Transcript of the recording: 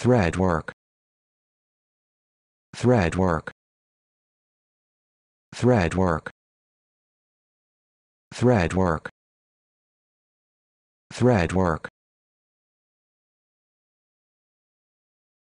thread work thread work thread work thread work thread work